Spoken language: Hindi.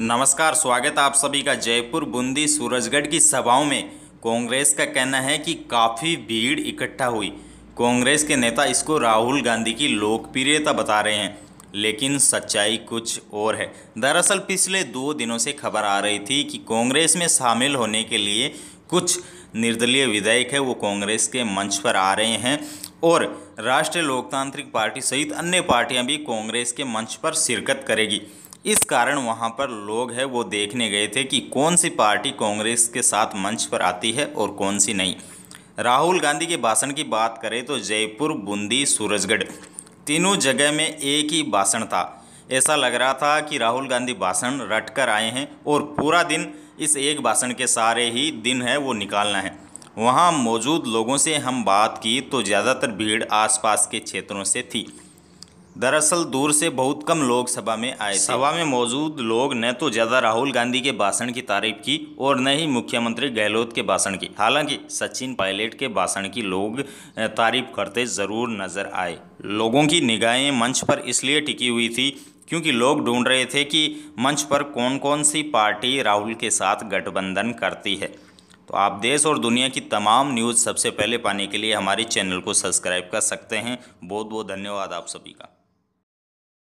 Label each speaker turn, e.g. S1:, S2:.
S1: नमस्कार स्वागत आप सभी का जयपुर बूंदी सूरजगढ़ की सभाओं में कांग्रेस का कहना है कि काफ़ी भीड़ इकट्ठा हुई कांग्रेस के नेता इसको राहुल गांधी की लोकप्रियता बता रहे हैं लेकिन सच्चाई कुछ और है दरअसल पिछले दो दिनों से खबर आ रही थी कि कांग्रेस में शामिल होने के लिए कुछ निर्दलीय विधायक है वो कांग्रेस के मंच पर आ रहे हैं और राष्ट्रीय लोकतांत्रिक पार्टी सहित अन्य पार्टियां भी कांग्रेस के मंच पर शिरकत करेगी इस कारण वहाँ पर लोग हैं वो देखने गए थे कि कौन सी पार्टी कांग्रेस के साथ मंच पर आती है और कौन सी नहीं राहुल गांधी के भाषण की बात करें तो जयपुर बूंदी सूरजगढ़ तीनों जगह में एक ही भाषण था ऐसा लग रहा था कि राहुल गांधी भाषण रट कर आए हैं और पूरा दिन इस एक भाषण के सारे ही दिन है वो निकालना है वहाँ मौजूद लोगों से हम बात की तो ज़्यादातर भीड़ आसपास के क्षेत्रों से थी दरअसल दूर से बहुत कम लोग सभा में आए सभा में मौजूद लोग न तो ज्यादा राहुल गांधी के भाषण की तारीफ की और न ही मुख्यमंत्री गहलोत के भाषण की हालांकि सचिन पायलट के भाषण की लोग तारीफ करते जरूर नजर आए लोगों की निगाहें मंच पर इसलिए टिकी हुई थी क्योंकि लोग ढूंढ रहे थे कि मंच पर कौन कौन सी पार्टी राहुल के साथ गठबंधन करती है तो आप देश और दुनिया की तमाम न्यूज़ सबसे पहले पाने के लिए हमारे चैनल को सब्सक्राइब कर सकते हैं बहुत बहुत धन्यवाद आप सभी का